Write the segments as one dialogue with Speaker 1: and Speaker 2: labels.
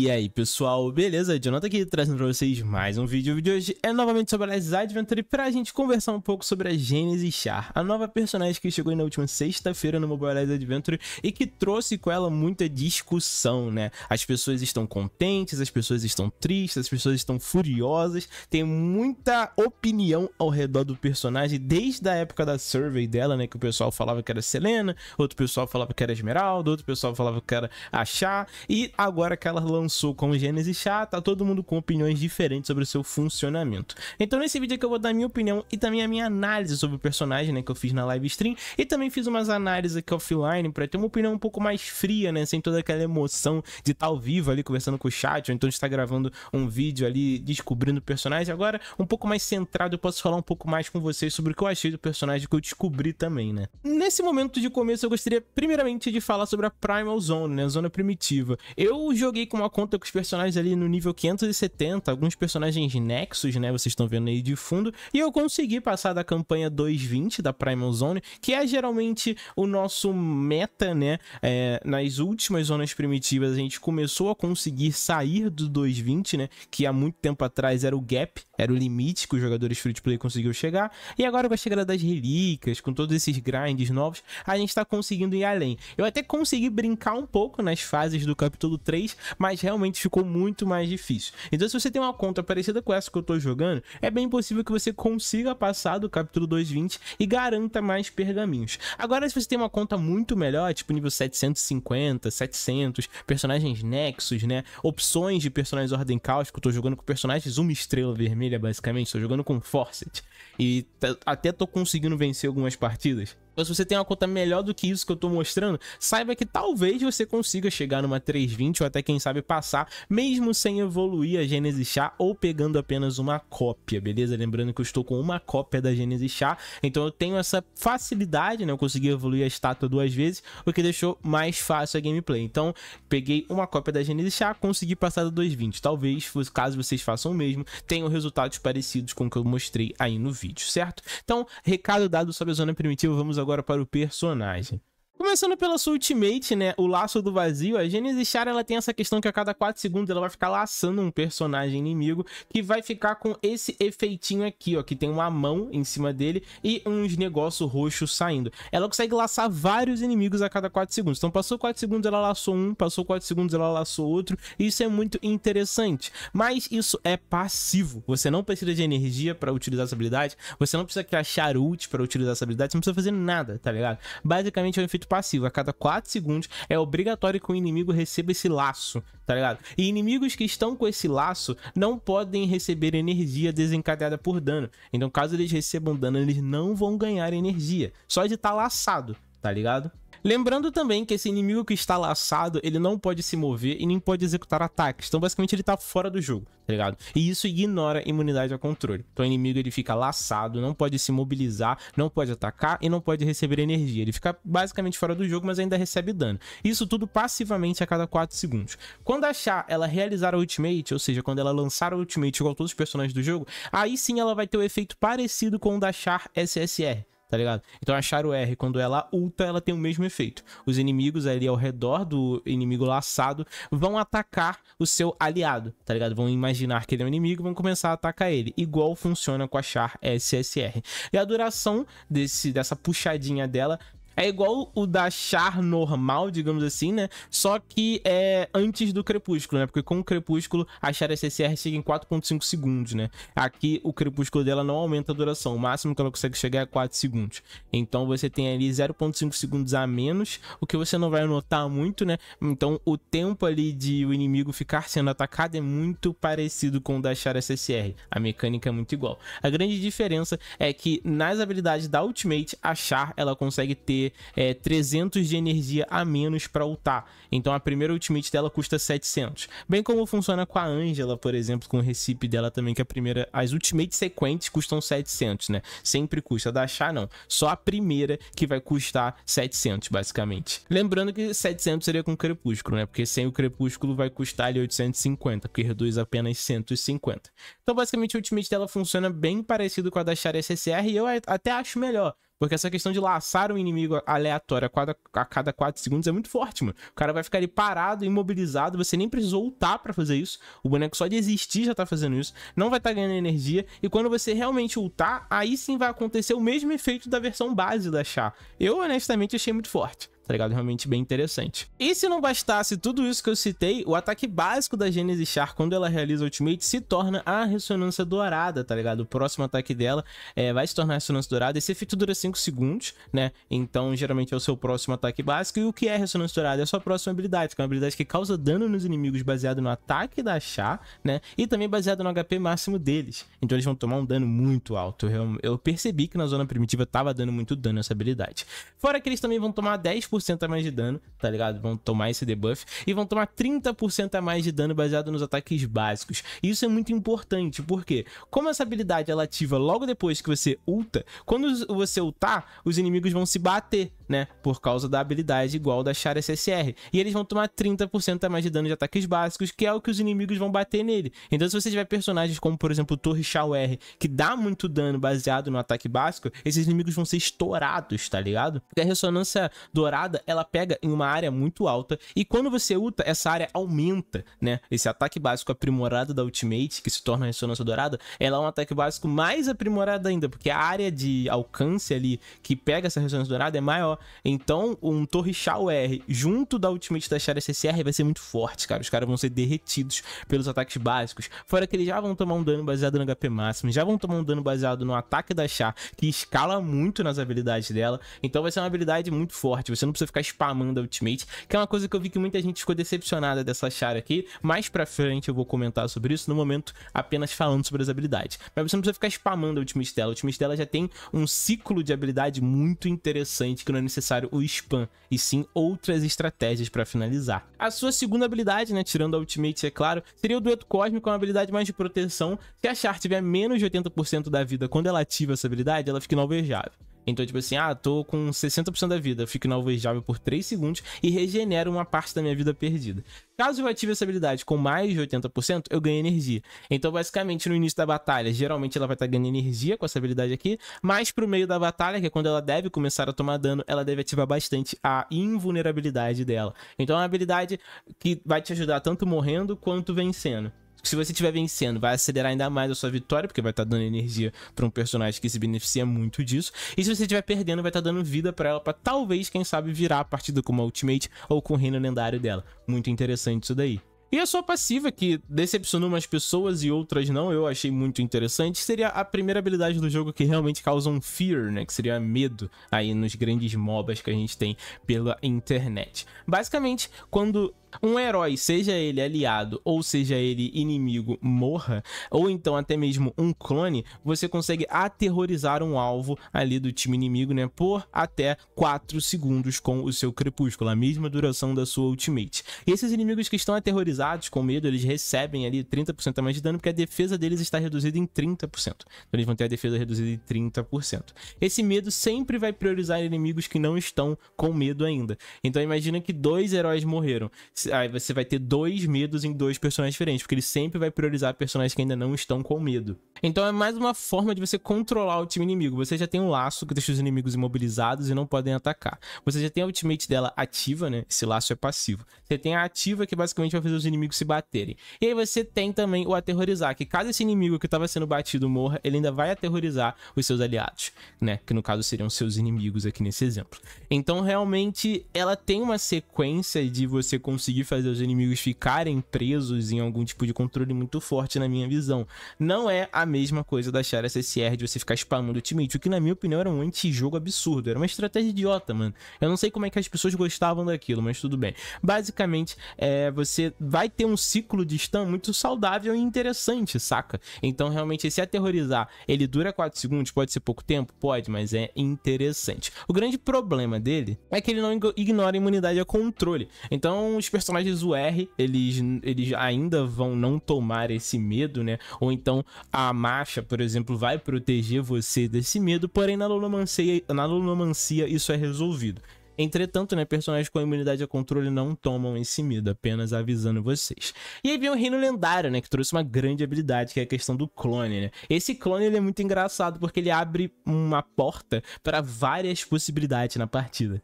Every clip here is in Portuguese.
Speaker 1: E aí pessoal, beleza? Jonathan aqui trazendo pra vocês mais um vídeo. O vídeo de hoje é novamente sobre a Lies Adventure pra gente conversar um pouco sobre a Genesis Char, a nova personagem que chegou na última sexta-feira no Mobile Lies Adventure e que trouxe com ela muita discussão, né? As pessoas estão contentes, as pessoas estão tristes, as pessoas estão furiosas, tem muita opinião ao redor do personagem desde a época da survey dela, né? Que o pessoal falava que era Selena, outro pessoal falava que era Esmeralda, outro pessoal falava que era a Char, e agora que ela lançou lançou com o Genesis Chá, tá todo mundo com opiniões diferentes sobre o seu funcionamento. Então nesse vídeo aqui eu vou dar a minha opinião e também a minha análise sobre o personagem, né, que eu fiz na live stream, e também fiz umas análises aqui offline para ter uma opinião um pouco mais fria, né, sem toda aquela emoção de estar tá ao vivo ali conversando com o chat, ou então de estar gravando um vídeo ali descobrindo o personagem. Agora, um pouco mais centrado, eu posso falar um pouco mais com vocês sobre o que eu achei do personagem que eu descobri também, né. Nesse momento de começo eu gostaria primeiramente de falar sobre a Primal Zone, né, a zona primitiva. Eu joguei com uma conta com os personagens ali no nível 570, alguns personagens nexos, né? Vocês estão vendo aí de fundo. E eu consegui passar da campanha 220 da Primal Zone, que é geralmente o nosso meta, né? É, nas últimas zonas primitivas, a gente começou a conseguir sair do 220, né? Que há muito tempo atrás era o gap era o limite que os jogadores free to play conseguiu chegar. E agora com a chegada das relíquias, com todos esses grinds novos, a gente tá conseguindo ir além. Eu até consegui brincar um pouco nas fases do capítulo 3, mas realmente ficou muito mais difícil. Então se você tem uma conta parecida com essa que eu tô jogando, é bem possível que você consiga passar do capítulo 220 e garanta mais pergaminhos. Agora se você tem uma conta muito melhor, tipo nível 750, 700, personagens nexos, né, opções de personagens ordem caos, que eu tô jogando com personagens uma estrela vermelha, basicamente. Tô jogando com Forset. E até tô conseguindo vencer algumas partidas. Então, se você tem uma conta melhor do que isso que eu tô mostrando, saiba que talvez você consiga chegar numa 320 ou até quem sabe passar, mesmo sem evoluir a Genesis Chá ou pegando apenas uma cópia, beleza? Lembrando que eu estou com uma cópia da Genesis Chá, então eu tenho essa facilidade, né? Eu consegui evoluir a estátua duas vezes, o que deixou mais fácil a gameplay. Então, peguei uma cópia da Genesis Chá, consegui passar da 220. Talvez, caso vocês façam o mesmo, tenham resultados parecidos com o que eu mostrei aí no vídeo, certo? Então, recado dado sobre a zona primitiva, vamos agora agora para o personagem. Começando pela sua ultimate, né? O laço do vazio. A Genesis Char, ela tem essa questão que a cada 4 segundos ela vai ficar laçando um personagem inimigo que vai ficar com esse efeitinho aqui, ó, que tem uma mão em cima dele e uns negócios roxos saindo. Ela consegue laçar vários inimigos a cada 4 segundos. Então passou 4 segundos ela laçou um, passou 4 segundos ela laçou outro. Isso é muito interessante. Mas isso é passivo. Você não precisa de energia para utilizar essa habilidade, você não precisa criar ult para utilizar essa habilidade, você não precisa fazer nada, tá ligado? Basicamente é um efeito passivo. A cada 4 segundos é obrigatório que o inimigo receba esse laço, tá ligado? E inimigos que estão com esse laço não podem receber energia desencadeada por dano. Então, caso eles recebam dano, eles não vão ganhar energia. Só de estar tá laçado, tá ligado? Lembrando também que esse inimigo que está laçado, ele não pode se mover e nem pode executar ataques. Então, basicamente, ele tá fora do jogo, tá ligado? E isso ignora imunidade ao controle. Então, o inimigo, ele fica laçado, não pode se mobilizar, não pode atacar e não pode receber energia. Ele fica basicamente fora do jogo, mas ainda recebe dano. Isso tudo passivamente a cada 4 segundos. Quando a Char, ela realizar a ultimate, ou seja, quando ela lançar a ultimate igual todos os personagens do jogo, aí sim ela vai ter o um efeito parecido com o da Char SSR tá ligado? Então a Charo R, quando ela ulta, ela tem o mesmo efeito. Os inimigos ali ao redor do inimigo laçado vão atacar o seu aliado, tá ligado? Vão imaginar que ele é um inimigo e vão começar a atacar ele. Igual funciona com a Char SSR. E a duração desse, dessa puxadinha dela é igual o da Char normal, digamos assim, né? Só que é antes do crepúsculo, né? Porque com o crepúsculo, a Char SSR chega em 4.5 segundos, né? Aqui, o crepúsculo dela não aumenta a duração. O máximo que ela consegue chegar é 4 segundos. Então, você tem ali 0.5 segundos a menos, o que você não vai notar muito, né? Então, o tempo ali de o inimigo ficar sendo atacado é muito parecido com o da Char SSR. A mecânica é muito igual. A grande diferença é que nas habilidades da Ultimate, a Char, ela consegue ter é, 300 de energia a menos para ultar. Então a primeira ultimate dela custa 700. Bem como funciona com a Angela, por exemplo, com o recipe dela também, que a primeira... As ultimates sequentes custam 700, né? Sempre custa. Da Chá, não. Só a primeira que vai custar 700, basicamente. Lembrando que 700 seria com o Crepúsculo, né? Porque sem o Crepúsculo vai custar ali 850, porque reduz apenas 150. Então, basicamente, o ultimate dela funciona bem parecido com a da Sharia SSR e eu até acho melhor porque essa questão de laçar um inimigo aleatório a, a cada 4 segundos é muito forte, mano. O cara vai ficar ali parado, imobilizado, você nem precisou ultar para fazer isso. O boneco só de existir já tá fazendo isso. Não vai estar tá ganhando energia. E quando você realmente ultar, aí sim vai acontecer o mesmo efeito da versão base da Chá. Eu, honestamente, achei muito forte tá ligado? Realmente bem interessante. E se não bastasse tudo isso que eu citei, o ataque básico da Genesis Char, quando ela realiza Ultimate, se torna a Ressonância Dourada, tá ligado? O próximo ataque dela é, vai se tornar a Ressonância Dourada. Esse efeito dura 5 segundos, né? Então, geralmente é o seu próximo ataque básico. E o que é Ressonância Dourada? É a sua próxima habilidade, que é uma habilidade que causa dano nos inimigos baseado no ataque da Char, né? E também baseado no HP máximo deles. Então, eles vão tomar um dano muito alto. Eu, eu percebi que na Zona Primitiva tava dando muito dano essa habilidade. Fora que eles também vão tomar 10% 10% a mais de dano, tá ligado? Vão tomar esse debuff e vão tomar 30% a mais de dano baseado nos ataques básicos. E isso é muito importante, porque como essa habilidade ela ativa logo depois que você ulta, quando você ultar, os inimigos vão se bater, né? Por causa da habilidade igual da Char SSR. E eles vão tomar 30% a mais de dano de ataques básicos, que é o que os inimigos vão bater nele. Então, se você tiver personagens como, por exemplo, Torre Shao R, que dá muito dano baseado no ataque básico, esses inimigos vão ser estourados, tá ligado? Porque a ressonância dourada espada, ela pega em uma área muito alta e quando você uta, essa área aumenta, né? Esse ataque básico aprimorado da ultimate, que se torna a ressonância dourada, ela é um ataque básico mais aprimorado ainda, porque a área de alcance ali que pega essa ressonância dourada é maior. Então, um Torre Shao R junto da ultimate da Sharia SSR vai ser muito forte, cara. Os caras vão ser derretidos pelos ataques básicos, fora que eles já vão tomar um dano baseado no HP máximo, já vão tomar um dano baseado no ataque da Char, que escala muito nas habilidades dela. Então vai ser uma habilidade muito forte. Você não precisa ficar spamando a ultimate, que é uma coisa que eu vi que muita gente ficou decepcionada dessa Chara aqui. Mais pra frente eu vou comentar sobre isso, no momento apenas falando sobre as habilidades. Mas você não precisa ficar spamando a ultimate dela, a ultimate dela já tem um ciclo de habilidade muito interessante, que não é necessário o spam, e sim outras estratégias pra finalizar. A sua segunda habilidade, né, tirando a ultimate, é claro, seria o dueto cósmico, é uma habilidade mais de proteção. Se a Char tiver menos de 80% da vida quando ela ativa essa habilidade, ela fica inalvejável. Então, tipo assim, ah, tô com 60% da vida, fico inalvejável por 3 segundos e regenero uma parte da minha vida perdida. Caso eu ative essa habilidade com mais de 80%, eu ganho energia. Então, basicamente, no início da batalha, geralmente ela vai estar tá ganhando energia com essa habilidade aqui, mas pro meio da batalha, que é quando ela deve começar a tomar dano, ela deve ativar bastante a invulnerabilidade dela. Então, é uma habilidade que vai te ajudar tanto morrendo quanto vencendo. Se você estiver vencendo, vai acelerar ainda mais a sua vitória, porque vai estar tá dando energia para um personagem que se beneficia muito disso. E se você estiver perdendo, vai estar tá dando vida para ela, para talvez, quem sabe, virar a partida com uma ultimate ou com o reino lendário dela. Muito interessante isso daí. E a sua passiva, que decepcionou umas pessoas e outras não, eu achei muito interessante, seria a primeira habilidade do jogo que realmente causa um fear, né? Que seria medo aí nos grandes mobs que a gente tem pela internet. Basicamente, quando um herói, seja ele aliado ou seja ele inimigo, morra, ou então até mesmo um clone, você consegue aterrorizar um alvo ali do time inimigo, né, por até 4 segundos com o seu crepúsculo, a mesma duração da sua ultimate. E esses inimigos que estão aterrorizados, com medo, eles recebem ali 30% a mais de dano, porque a defesa deles está reduzida em 30%. Então eles vão ter a defesa reduzida em 30%. Esse medo sempre vai priorizar inimigos que não estão com medo ainda. Então imagina que dois heróis morreram. Aí você vai ter dois medos em dois personagens diferentes, porque ele sempre vai priorizar personagens que ainda não estão com medo. Então é mais uma forma de você controlar o time inimigo. Você já tem um laço que deixa os inimigos imobilizados e não podem atacar. Você já tem a ultimate dela ativa, né? Esse laço é passivo. Você tem a ativa que basicamente vai fazer os inimigos se baterem. E aí você tem também o aterrorizar, que caso esse inimigo que estava sendo batido morra, ele ainda vai aterrorizar os seus aliados, né? Que no caso seriam seus inimigos aqui nesse exemplo. Então realmente ela tem uma sequência de você conseguir conseguir fazer os inimigos ficarem presos em algum tipo de controle muito forte, na minha visão. Não é a mesma coisa da Chara CCR de você ficar spamando ultimate, o que na minha opinião era um anti-jogo absurdo, era uma estratégia idiota, mano. Eu não sei como é que as pessoas gostavam daquilo, mas tudo bem. Basicamente, é, você vai ter um ciclo de stun muito saudável e interessante, saca? Então, realmente, esse aterrorizar, ele dura 4 segundos, pode ser pouco tempo? Pode, mas é interessante. O grande problema dele é que ele não ignora a imunidade a controle. Então, os personagens UR, eles, eles ainda vão não tomar esse medo, né? Ou então a marcha, por exemplo, vai proteger você desse medo, porém na lunomancia, na lunomancia isso é resolvido. Entretanto, né, personagens com imunidade a controle não tomam esse medo, apenas avisando vocês. E aí vem o Reino Lendário, né, que trouxe uma grande habilidade, que é a questão do clone, né? Esse clone ele é muito engraçado porque ele abre uma porta para várias possibilidades na partida.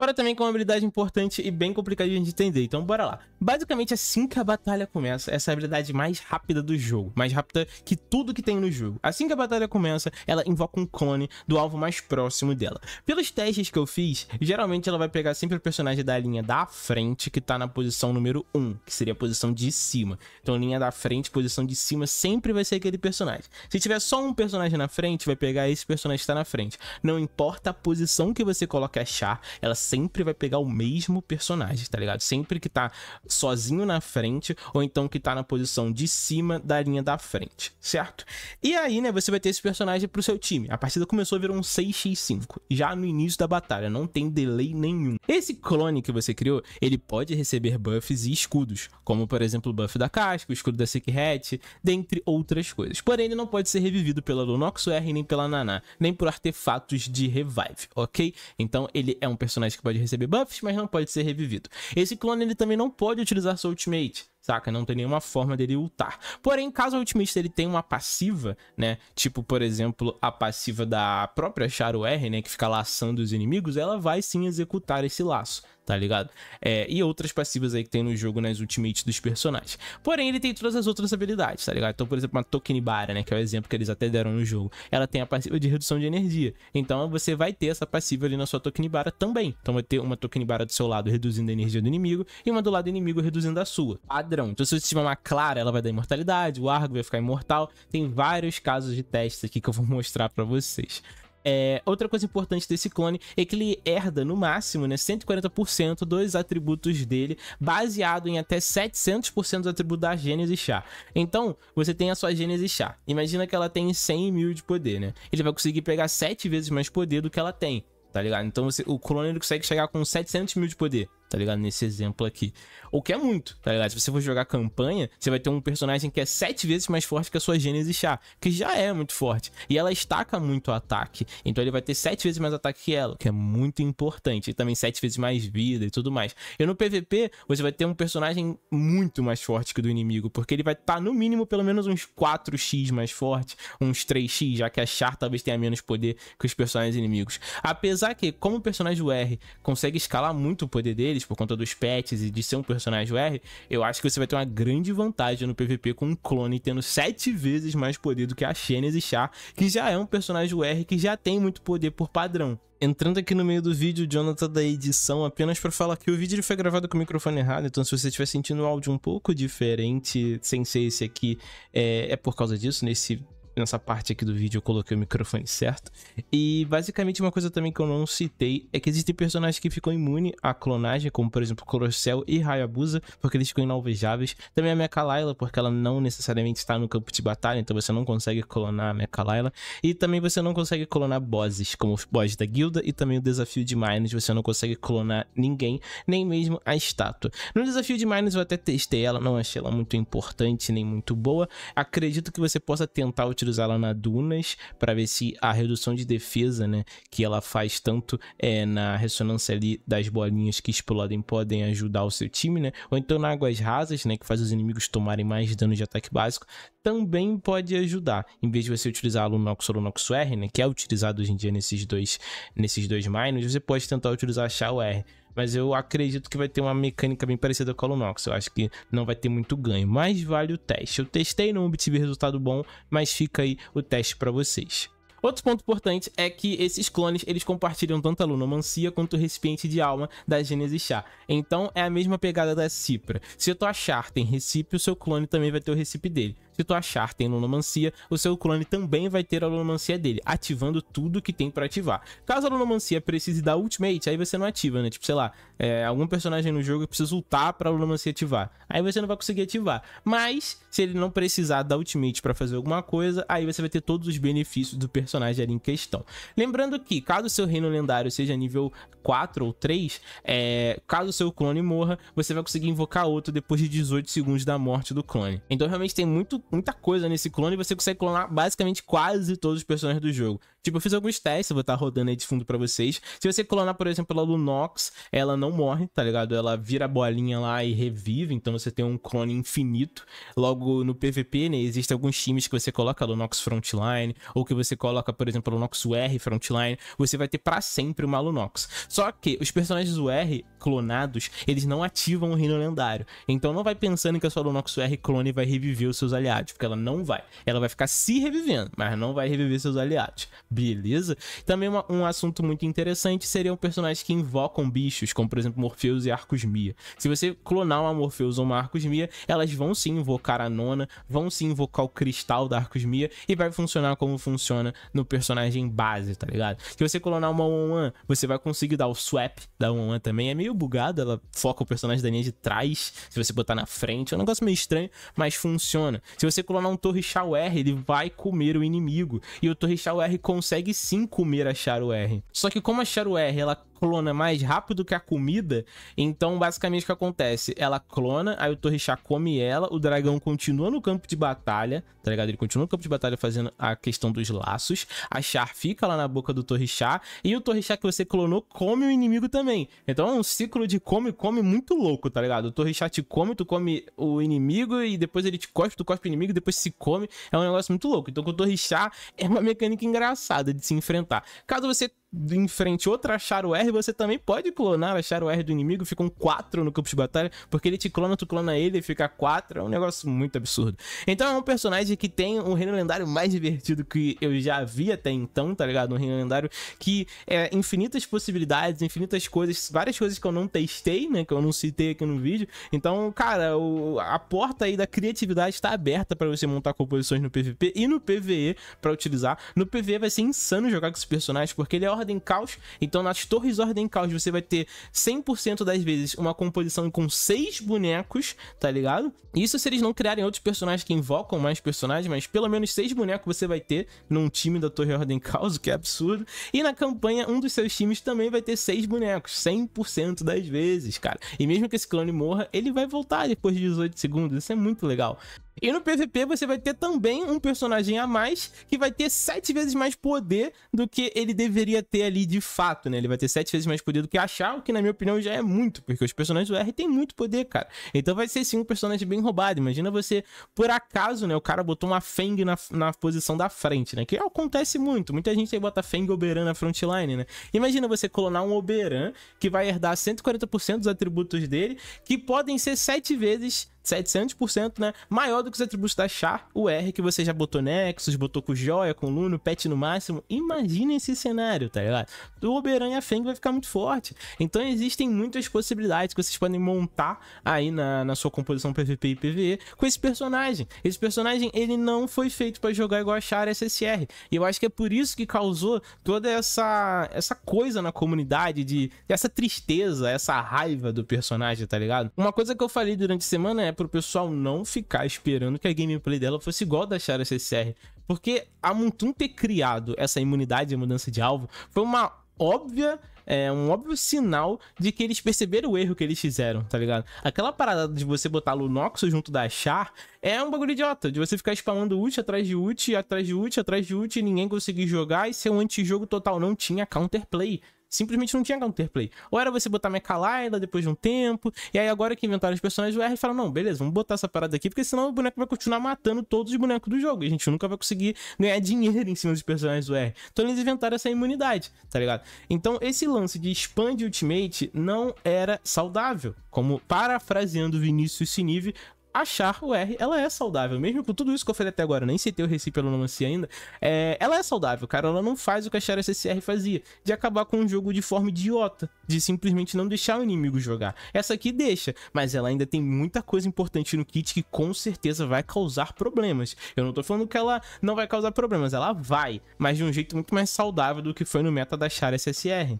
Speaker 1: Agora também com é uma habilidade importante e bem complicada de entender, então bora lá. Basicamente é assim que a batalha começa, essa é a habilidade mais rápida do jogo, mais rápida que tudo que tem no jogo. Assim que a batalha começa, ela invoca um clone do alvo mais próximo dela. Pelos testes que eu fiz, geralmente ela vai pegar sempre o personagem da linha da frente, que tá na posição número 1, que seria a posição de cima. Então linha da frente, posição de cima, sempre vai ser aquele personagem. Se tiver só um personagem na frente, vai pegar esse personagem que tá na frente. Não importa a posição que você coloque a char, ela sempre vai pegar o mesmo personagem, tá ligado? Sempre que tá sozinho na frente, ou então que tá na posição de cima da linha da frente, certo? E aí, né, você vai ter esse personagem pro seu time. A partida começou a virar um 6x5, já no início da batalha, não tem delay nenhum. Esse clone que você criou, ele pode receber buffs e escudos, como por exemplo o buff da casca, o escudo da Sick Hat, dentre outras coisas. Porém, ele não pode ser revivido pela Lunox R, nem pela Naná, nem por artefatos de revive, ok? Então ele é um personagem que pode receber buffs, mas não pode ser revivido. Esse clone ele também não pode utilizar sua ultimate saca? Não tem nenhuma forma dele ultar. Porém, caso o Ultimista ele tenha uma passiva, né? Tipo, por exemplo, a passiva da própria Charo R, né? Que fica laçando os inimigos, ela vai sim executar esse laço, tá ligado? É, e outras passivas aí que tem no jogo nas ultimates dos personagens. Porém, ele tem todas as outras habilidades, tá ligado? Então, por exemplo, uma Tokenibara, né? Que é o exemplo que eles até deram no jogo. Ela tem a passiva de redução de energia. Então, você vai ter essa passiva ali na sua Tokenibara também. Então, vai ter uma Tokenibara do seu lado reduzindo a energia do inimigo e uma do lado inimigo reduzindo a sua. Padrão padrão. Então, se você tiver uma clara, ela vai dar imortalidade, o Argo vai ficar imortal. Tem vários casos de testes aqui que eu vou mostrar para vocês. É, outra coisa importante desse clone é que ele herda no máximo né, 140% dos atributos dele, baseado em até 700% dos atributos da Gênesis Chá. Então, você tem a sua Gênesis Chá. Imagina que ela tem 100 mil de poder, né? Ele vai conseguir pegar 7 vezes mais poder do que ela tem, tá ligado? Então, você, o clone ele consegue chegar com 700 mil de poder tá ligado? Nesse exemplo aqui. Ou que é muito, tá ligado? Se você for jogar campanha, você vai ter um personagem que é sete vezes mais forte que a sua Gênesis Chá, que já é muito forte. E ela estaca muito o ataque. Então ele vai ter sete vezes mais ataque que ela, que é muito importante. E também sete vezes mais vida e tudo mais. E no PVP, você vai ter um personagem muito mais forte que o do inimigo, porque ele vai estar tá, no mínimo pelo menos uns 4x mais forte, uns 3x, já que a Char talvez tenha menos poder que os personagens inimigos. Apesar que, como o personagem do R consegue escalar muito o poder dele, deles, por conta dos pets e de ser um personagem R, eu acho que você vai ter uma grande vantagem no PVP com um clone tendo sete vezes mais poder do que a Xenis Char, que já é um personagem R que já tem muito poder por padrão. Entrando aqui no meio do vídeo, Jonathan da edição, apenas para falar que o vídeo foi gravado com o microfone errado, então se você estiver sentindo o áudio um pouco diferente, sem ser esse aqui, é, é por causa disso, nesse nessa parte aqui do vídeo eu coloquei o microfone certo. E basicamente uma coisa também que eu não citei é que existem personagens que ficam imunes à clonagem, como por exemplo Coruscant e Hayabusa, porque eles ficam inalvejáveis. Também a Mecha Layla, porque ela não necessariamente está no campo de batalha, então você não consegue clonar a Mecha Layla. E também você não consegue clonar bosses, como o boss da guilda e também o desafio de Mines, você não consegue clonar ninguém, nem mesmo a estátua. No desafio de Mines eu até testei ela, não achei ela muito importante nem muito boa. Acredito que você possa tentar utilizar utilizar ela na Dunas para ver se a redução de defesa, né, que ela faz tanto é, na ressonância ali das bolinhas que explodem podem ajudar o seu time, né? Ou então na Águas Rasas, né, que faz os inimigos tomarem mais dano de ataque básico, também pode ajudar. Em vez de você utilizar a Lunox ou Lunox R, né, que é utilizado hoje em dia nesses dois, nesses dois miners, você pode tentar utilizar a Shao R. Mas eu acredito que vai ter uma mecânica bem parecida com a Lunox. Eu acho que não vai ter muito ganho, mas vale o teste. Eu testei, não obtive resultado bom, mas fica aí o teste para vocês. Outro ponto importante é que esses clones eles compartilham tanto a lunomancia quanto o recipiente de alma da Gênesis Chá. Então é a mesma pegada da Cipra. Se a tua char tem recipe, o seu clone também vai ter o recipe dele. Se tu achar tem Lunomancia, o seu clone também vai ter a Lunomancia dele, ativando tudo que tem pra ativar. Caso a Lunomancia precise da ultimate, aí você não ativa, né? Tipo, sei lá, é, algum personagem no jogo precisa ultar pra Lunomancia ativar. Aí você não vai conseguir ativar. Mas, se ele não precisar da ultimate pra fazer alguma coisa, aí você vai ter todos os benefícios do personagem ali em questão. Lembrando que, caso o seu reino lendário seja nível 4 ou 3, é, caso seu clone morra, você vai conseguir invocar outro depois de 18 segundos da morte do clone. Então realmente tem muito muita coisa nesse clone e você consegue clonar basicamente quase todos os personagens do jogo. Tipo, eu fiz alguns testes, eu vou estar tá rodando aí de fundo para vocês. Se você clonar, por exemplo, a Lunox, ela não morre, tá ligado? Ela vira a bolinha lá e revive, então você tem um clone infinito. Logo no PVP, né, existem alguns times que você coloca a Lunox Frontline, ou que você coloca, por exemplo, a Lunox UR Frontline, você vai ter para sempre uma Lunox. Só que os personagens UR clonados, eles não ativam o reino lendário. Então não vai pensando que a sua Lunox UR clone vai reviver os seus aliados aliados, porque ela não vai. Ela vai ficar se revivendo, mas não vai reviver seus aliados. Beleza? Também uma, um assunto muito interessante seriam personagens que invocam bichos, como por exemplo Morpheus e Arcos Mia. Se você clonar uma Morpheus ou uma Arcos Mia, elas vão se invocar a nona, vão se invocar o cristal da Arcos Mia e vai funcionar como funciona no personagem base, tá ligado? Se você clonar uma One você vai conseguir dar o swap da One também. É meio bugado, ela foca o personagem da linha de trás, se você botar na frente. É um negócio meio estranho, mas funciona. Se você clonar um Torrichal R, ele vai comer o inimigo. E o Torrichal R consegue sim comer a Charo R. Só que como a Charo R, ela clona mais rápido que a comida, então basicamente o que acontece? Ela clona, aí o Torrichá come ela, o dragão continua no campo de batalha, tá ligado? Ele continua no campo de batalha fazendo a questão dos laços, a Char fica lá na boca do Torrichá, e o Torrichá que você clonou come o inimigo também. Então é um ciclo de come, come muito louco, tá ligado? O Torrichá te come, tu come o inimigo, e depois ele te cospe, tu cospe o inimigo, depois se come, é um negócio muito louco. Então com o Torrichá é uma mecânica engraçada de se enfrentar. Caso você em frente outra R você também pode clonar a R do inimigo, ficam quatro no campo de batalha, porque ele te clona, tu clona ele e fica quatro, é um negócio muito absurdo. Então é um personagem que tem um reino lendário mais divertido que eu já vi até então, tá ligado? Um reino lendário que é infinitas possibilidades, infinitas coisas, várias coisas que eu não testei, né, que eu não citei aqui no vídeo. Então, cara, o, a porta aí da criatividade está aberta para você montar composições no PVP e no PVE para utilizar. No PVE vai ser insano jogar com esse personagem, porque ele é Ordem Caos. Então, nas torres Ordem Caos, você vai ter 100% das vezes uma composição com seis bonecos, tá ligado? Isso se eles não criarem outros personagens que invocam mais personagens, mas pelo menos seis bonecos você vai ter num time da Torre Ordem Caos, o que é absurdo. E na campanha, um dos seus times também vai ter seis bonecos, 100% das vezes, cara. E mesmo que esse clone morra, ele vai voltar depois de 18 segundos. Isso é muito legal. E no PVP você vai ter também um personagem a mais que vai ter sete vezes mais poder do que ele deveria ter ali de fato, né? Ele vai ter sete vezes mais poder do que achar, o que na minha opinião já é muito, porque os personagens do R tem muito poder, cara. Então vai ser sim um personagem bem roubado. Imagina você, por acaso, né? O cara botou uma Feng na, na posição da frente, né? Que acontece muito. Muita gente aí bota Feng e Oberan na frontline, né? Imagina você clonar um Oberan que vai herdar 140% dos atributos dele, que podem ser sete vezes 700%, né? Maior do que os atributos da char, o R que você já botou Nexus, botou com Joia, com Luno, Pet no máximo. Imagina esse cenário, tá ligado? O Oberan e a Feng vai ficar muito forte. Então existem muitas possibilidades que vocês podem montar aí na, na sua composição PVP e PVE com esse personagem. Esse personagem, ele não foi feito para jogar igual a char SSR. E eu acho que é por isso que causou toda essa, essa coisa na comunidade de essa tristeza, essa raiva do personagem, tá ligado? Uma coisa que eu falei durante a semana é pro pessoal não ficar esperando que a gameplay dela fosse igual da Chara CCR. Porque a Mutum ter criado essa imunidade e mudança de alvo foi uma óbvia é um óbvio sinal de que eles perceberam o erro que eles fizeram, tá ligado? Aquela parada de você botar Lunox junto da Char é um bagulho idiota, de você ficar spamando ult atrás de ult, atrás de ult, atrás de ult, e ninguém conseguir jogar e ser um antijogo total. Não tinha counterplay. Simplesmente não tinha counterplay. Ou era você botar Mecha Lyra depois de um tempo, e aí agora que inventaram os personagens, o R fala, não, beleza, vamos botar essa parada aqui, porque senão o boneco vai continuar matando todos os bonecos do jogo, e a gente nunca vai conseguir ganhar dinheiro em cima dos personagens do R. Então eles inventaram essa imunidade, tá ligado? Então esse lance de expande Ultimate não era saudável, como parafraseando Vinícius Sinive, achar o R, ela é saudável. Mesmo com tudo isso que eu falei até agora, nem citei o Recife pelo Nomancy ainda, é, ela é saudável, cara. Ela não faz o que a Shadow CCR fazia, de acabar com o jogo de forma idiota, de simplesmente não deixar o inimigo jogar. Essa aqui deixa, mas ela ainda tem muita coisa importante no kit que com certeza vai causar problemas. Eu não tô falando que ela não vai causar problemas, ela vai, mas de um jeito muito mais saudável do que foi no meta da Shadow SSR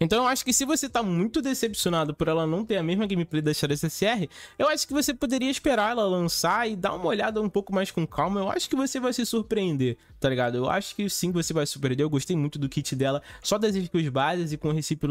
Speaker 1: então eu acho que se você tá muito decepcionado por ela não ter a mesma gameplay da SSR, eu acho que você poderia esperar ela lançar e dar uma olhada um pouco mais com calma. Eu acho que você vai se surpreender, tá ligado? Eu acho que sim, você vai se surpreender. Eu gostei muito do kit dela, só das skills bases e com o Recipe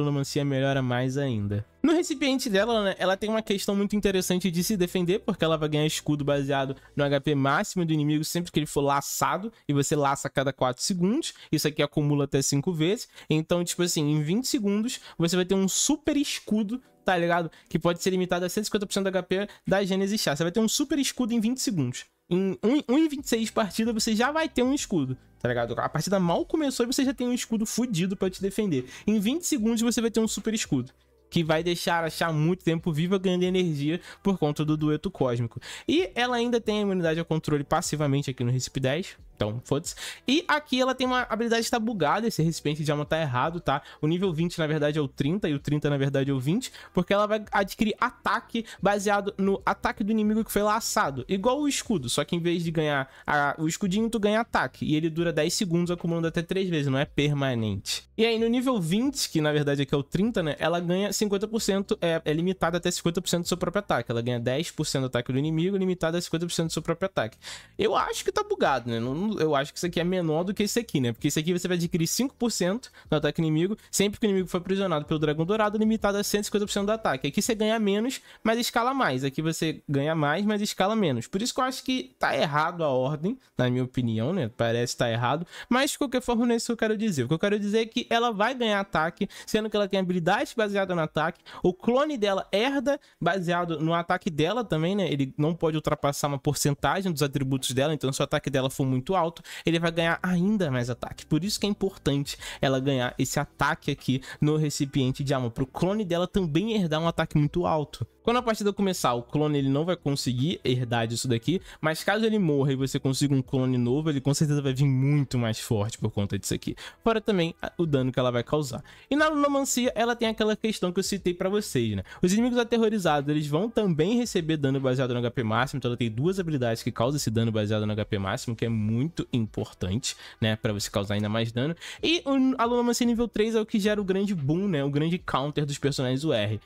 Speaker 1: melhora mais ainda. No recipiente dela, né, ela tem uma questão muito interessante de se defender, porque ela vai ganhar escudo baseado no HP máximo do inimigo sempre que ele for laçado, e você laça a cada 4 segundos. Isso aqui acumula até 5 vezes. Então, tipo assim, em 20 segundos, você vai ter um super escudo tá ligado? Que pode ser limitado a 150% do HP da Genesis Char. Você vai ter um super escudo em 20 segundos. Em 1, em 26 partidas, você já vai ter um escudo, tá ligado? A partida mal começou e você já tem um escudo fudido para te defender. Em 20 segundos, você vai ter um super escudo que vai deixar a Chá muito tempo viva ganhando energia por conta do dueto cósmico. E ela ainda tem a imunidade ao controle passivamente aqui no Recipe 10. Então, foda-se. E aqui ela tem uma habilidade que está bugada, esse recipiente de alma tá errado, tá? O nível 20, na verdade, é o 30, e o 30, na verdade, é o 20, porque ela vai adquirir ataque baseado no ataque do inimigo que foi laçado. Igual o escudo, só que em vez de ganhar a, o escudinho, tu ganha ataque. E ele dura 10 segundos, acumulando até 3 vezes, não é permanente. E aí, no nível 20, que na verdade aqui é, é o 30, né? Ela ganha 50%, é, é limitada até 50% do seu próprio ataque. Ela ganha 10% do ataque do inimigo, limitada a 50% do seu próprio ataque. Eu acho que tá bugado, né? Não, eu acho que isso aqui é menor do que esse aqui, né? Porque esse aqui você vai adquirir 5% do ataque inimigo, sempre que o inimigo for aprisionado pelo dragão dourado, limitado a 150% do ataque. Aqui você ganha menos, mas escala mais. Aqui você ganha mais, mas escala menos. Por isso que eu acho que tá errado a ordem, na minha opinião, né? Parece estar tá errado, mas de qualquer forma não é isso que eu quero dizer. O que eu quero dizer é que ela vai ganhar ataque, sendo que ela tem habilidade baseada no ataque, o clone dela herda baseado no ataque dela também, né? Ele não pode ultrapassar uma porcentagem dos atributos dela, então se o ataque dela for muito muito alto, ele vai ganhar ainda mais ataque. Por isso que é importante ela ganhar esse ataque aqui no recipiente de alma, pro clone dela também herdar um ataque muito alto. Quando a partida começar, o clone ele não vai conseguir herdar disso daqui, mas caso ele morra e você consiga um clone novo, ele com certeza vai vir muito mais forte por conta disso aqui. Fora também o dano que ela vai causar. E na Lunomancia, ela tem aquela questão que eu citei pra vocês, né? Os inimigos aterrorizados, eles vão também receber dano baseado no HP máximo, então ela tem duas habilidades que causam esse dano baseado no HP máximo, que é muito importante, né? Pra você causar ainda mais dano. E a Lunomancia nível 3 é o que gera o grande boom, né? O grande counter dos personagens UR.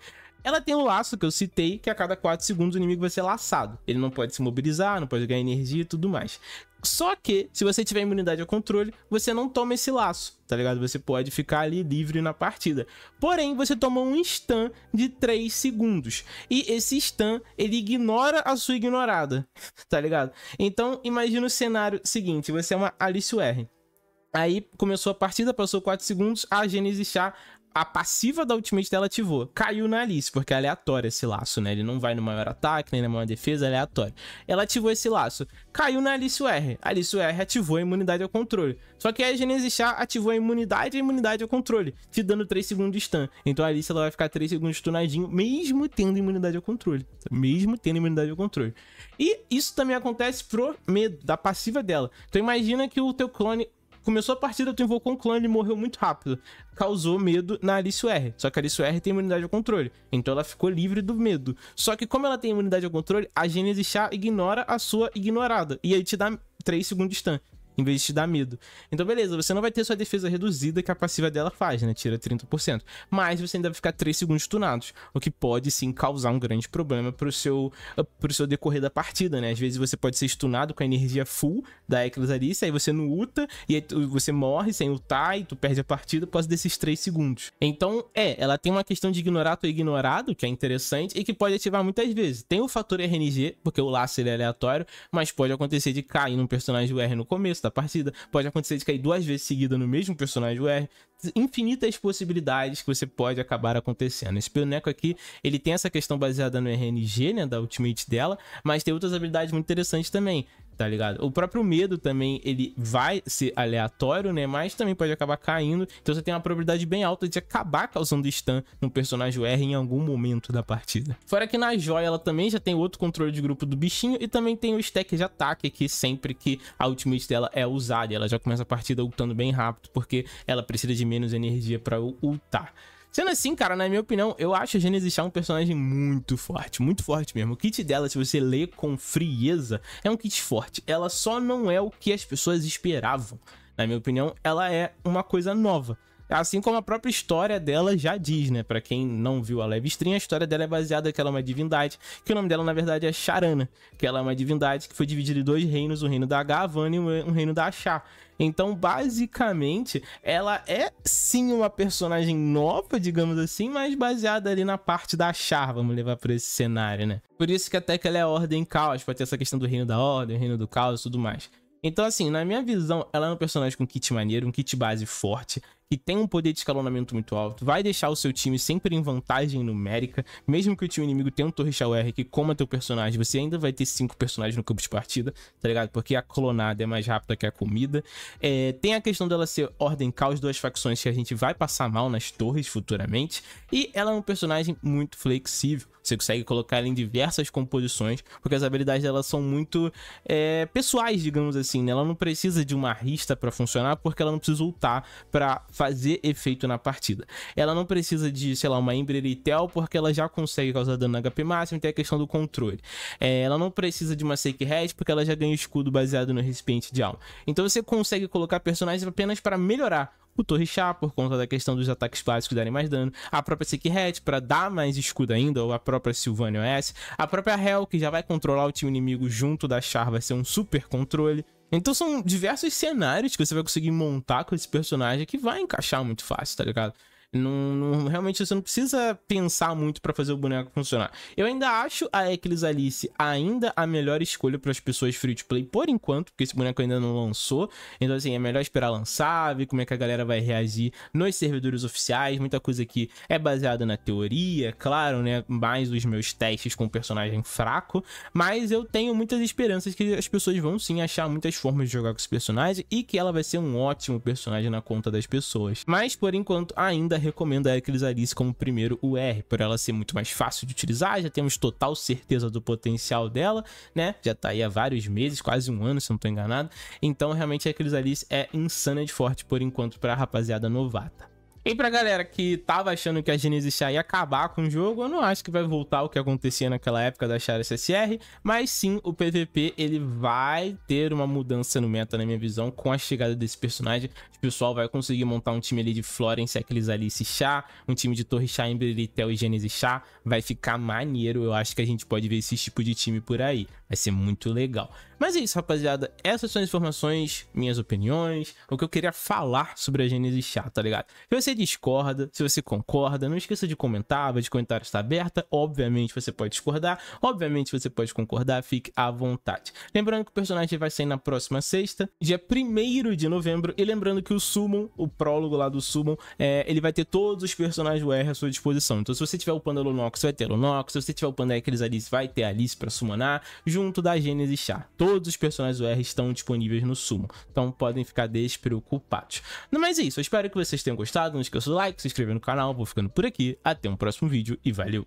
Speaker 1: Ela tem o um laço que eu citei, que a cada 4 segundos o inimigo vai ser laçado. Ele não pode se mobilizar, não pode ganhar energia e tudo mais. Só que, se você tiver imunidade ao controle, você não toma esse laço, tá ligado? Você pode ficar ali livre na partida. Porém, você toma um stun de 3 segundos. E esse stun, ele ignora a sua ignorada, tá ligado? Então, imagina o cenário seguinte, você é uma Alice R. Aí começou a partida, passou 4 segundos, a Genesis Chá a passiva da ultimate dela ativou. Caiu na Alice, porque é aleatório esse laço, né? Ele não vai no maior ataque, nem na maior defesa, é aleatório. Ela ativou esse laço. Caiu na Alice R. Alice R ativou a imunidade ao controle. Só que a Genesis Chá ativou a imunidade e a imunidade ao controle, te dando 3 segundos de stun. Então a Alice ela vai ficar 3 segundos tunadinho, mesmo tendo imunidade ao controle. Mesmo tendo imunidade ao controle. E isso também acontece pro medo da passiva dela. Então imagina que o teu clone Começou a partida, tu invocou um clã, e morreu muito rápido. Causou medo na Alice R. Só que a Alice R tem imunidade ao controle. Então ela ficou livre do medo. Só que como ela tem imunidade ao controle, a Gênesis Chá ignora a sua ignorada. E aí te dá 3 segundos de stun em vez de te dar medo. Então, beleza, você não vai ter sua defesa reduzida que a passiva dela faz, né? Tira 30%. Mas você ainda vai ficar 3 segundos tunados, o que pode sim causar um grande problema pro seu, ah, pro seu decorrer da partida, né? Às vezes você pode ser stunado com a energia full da Eclosarice, aí você não uta, e aí você morre sem ultar e tu perde a partida por causa desses 3 segundos. Então, é, ela tem uma questão de ignorato ou é ignorado, que é interessante, e que pode ativar muitas vezes. Tem o fator RNG, porque o laço ele é aleatório, mas pode acontecer de cair num personagem UR no começo, da partida, pode acontecer de cair duas vezes seguida no mesmo personagem UR, infinitas possibilidades que você pode acabar acontecendo. Esse boneco aqui, ele tem essa questão baseada no RNG, né, da ultimate dela, mas tem outras habilidades muito interessantes também tá ligado? O próprio medo também, ele vai ser aleatório, né? Mas também pode acabar caindo. Então você tem uma probabilidade bem alta de acabar causando stun no personagem R em algum momento da partida. Fora que na joia ela também já tem outro controle de grupo do bichinho e também tem o stack de ataque que sempre que a ultimate dela é usada, ela já começa a partida ultando bem rápido porque ela precisa de menos energia para ultar. Sendo assim, cara, na minha opinião, eu acho a Genesis Char um personagem muito forte, muito forte mesmo. O kit dela, se você ler com frieza, é um kit forte. Ela só não é o que as pessoas esperavam. Na minha opinião, ela é uma coisa nova. Assim como a própria história dela já diz, né? Pra quem não viu a live stream, a história dela é baseada que ela é uma divindade, que o nome dela na verdade é Charana, que ela é uma divindade que foi dividida em dois reinos, o reino da Gavana e o reino da Achá. Então, basicamente, ela é sim uma personagem nova, digamos assim, mas baseada ali na parte da Char, vamos levar por esse cenário, né? Por isso que até que ela é ordem caos, pode ter essa questão do reino da ordem, reino do caos e tudo mais. Então, assim, na minha visão, ela é um personagem com kit maneiro, um kit base forte que tem um poder de escalonamento muito alto, vai deixar o seu time sempre em vantagem numérica, mesmo que o time inimigo tenha um Torre R que coma teu personagem, você ainda vai ter cinco personagens no campo de partida, tá ligado? Porque a clonada é mais rápida que a comida. É, tem a questão dela ser Ordem Caos, duas facções que a gente vai passar mal nas torres futuramente, e ela é um personagem muito flexível. Você consegue colocar ela em diversas composições, porque as habilidades dela são muito é, pessoais, digamos assim. Né? Ela não precisa de uma rista para funcionar, porque ela não precisa ultar para fazer efeito na partida. Ela não precisa de, sei lá, uma Embreritel, porque ela já consegue causar dano na HP máximo, tem a questão do controle. É, ela não precisa de uma Sake Head, porque ela já ganha escudo baseado no recipiente de alma. Então você consegue colocar personagens apenas para melhorar o tipo Torrichá por conta da questão dos ataques básicos darem mais dano, a própria Red para dar mais escudo ainda, ou a própria Sylvania Os, a própria Hell que já vai controlar o time inimigo junto da Char, vai ser um super controle. Então são diversos cenários que você vai conseguir montar com esse personagem que vai encaixar muito fácil, tá ligado? Não, não, realmente você não precisa pensar muito para fazer o boneco funcionar. Eu ainda acho a Eclis Alice ainda a melhor escolha para as pessoas free to play por enquanto, porque esse boneco ainda não lançou. Então, assim, é melhor esperar lançar, ver como é que a galera vai reagir nos servidores oficiais. Muita coisa aqui é baseada na teoria, claro, né? Mais os meus testes com o personagem fraco. Mas eu tenho muitas esperanças que as pessoas vão sim achar muitas formas de jogar com esse personagem e que ela vai ser um ótimo personagem na conta das pessoas. Mas por enquanto, ainda ainda recomendo a Hercules Alice como primeiro UR, por ela ser muito mais fácil de utilizar, já temos total certeza do potencial dela, né? Já tá aí há vários meses, quase um ano, se não tô enganado. Então, realmente, a Hercules Alice é insana de forte por enquanto pra rapaziada novata. E pra galera que tava achando que a Genesis Char ia acabar com o jogo, eu não acho que vai voltar o que acontecia naquela época da Char SSR, mas sim, o PVP ele vai ter uma mudança no meta, na minha visão, com a chegada desse personagem. O pessoal vai conseguir montar um time ali de Florence, aqueles Alice Chá, um time de Torre Chá, Emberitel e Genesis Chá. Vai ficar maneiro, eu acho que a gente pode ver esse tipo de time por aí. Vai ser muito legal. Mas é isso, rapaziada. Essas são as informações, minhas opiniões, o que eu queria falar sobre a Genesis Chá, tá ligado? Se você discorda, se você concorda. Não esqueça de comentar, a aba de comentários está aberta. Obviamente você pode discordar, obviamente você pode concordar, fique à vontade. Lembrando que o personagem vai sair na próxima sexta, dia 1 de novembro. E lembrando que o Summon, o prólogo lá do Summon, é, ele vai ter todos os personagens UR à sua disposição. Então se você tiver o Panda Lunox, vai ter Lunox. Se você tiver o Panda Eccles Alice, vai ter Alice para summonar, junto da Gênesis Char. Todos os personagens UR estão disponíveis no Summon. Então podem ficar despreocupados. Mas é isso, eu espero que vocês tenham gostado. Não esqueça do like, se inscrever no canal, vou ficando por aqui. Até um próximo vídeo e valeu!